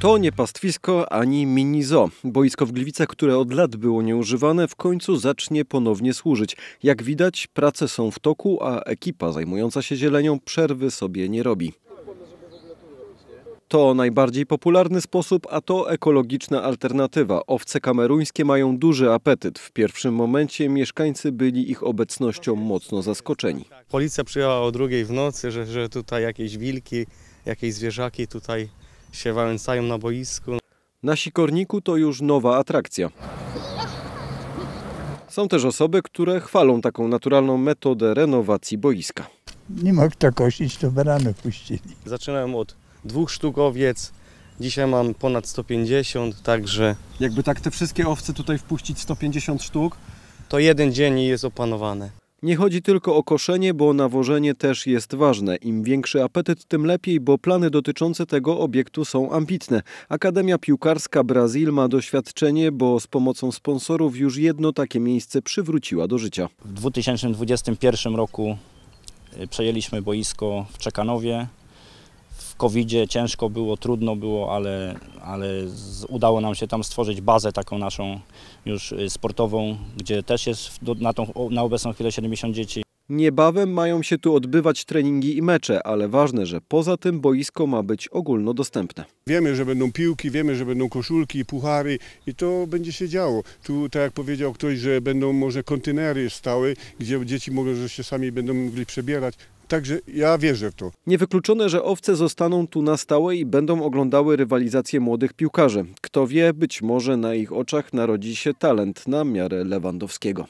To nie pastwisko ani mini zoo. Boisko w Gliwicach, które od lat było nieużywane, w końcu zacznie ponownie służyć. Jak widać, prace są w toku, a ekipa zajmująca się zielenią przerwy sobie nie robi. To najbardziej popularny sposób, a to ekologiczna alternatywa. Owce kameruńskie mają duży apetyt. W pierwszym momencie mieszkańcy byli ich obecnością mocno zaskoczeni. Policja przyjęła o drugiej w nocy, że, że tutaj jakieś wilki, jakieś zwierzaki tutaj się wałęsają na boisku. Na Sikorniku to już nowa atrakcja. Są też osoby, które chwalą taką naturalną metodę renowacji boiska. Nie ma kto kosić, to barany puścili. Zaczynałem od dwóch sztuk owiec, dzisiaj mam ponad 150, także... Jakby tak te wszystkie owce tutaj wpuścić 150 sztuk? To jeden dzień i jest opanowane. Nie chodzi tylko o koszenie, bo nawożenie też jest ważne. Im większy apetyt, tym lepiej, bo plany dotyczące tego obiektu są ambitne. Akademia Piłkarska Brazil ma doświadczenie, bo z pomocą sponsorów już jedno takie miejsce przywróciła do życia. W 2021 roku y, przejęliśmy boisko w Czekanowie, w covid ciężko było, trudno było, ale, ale z, udało nam się tam stworzyć bazę taką naszą już y, sportową, gdzie też jest na, tą, na obecną chwilę 70 dzieci. Niebawem mają się tu odbywać treningi i mecze, ale ważne, że poza tym boisko ma być ogólnodostępne. Wiemy, że będą piłki, wiemy, że będą koszulki, puchary i to będzie się działo. Tu, tak jak powiedział ktoś, że będą może kontenery stałe, gdzie dzieci mogą, że się sami będą mogli przebierać. Także ja wierzę w to. Niewykluczone, że owce zostaną tu na stałe i będą oglądały rywalizację młodych piłkarzy. Kto wie, być może na ich oczach narodzi się talent na miarę Lewandowskiego.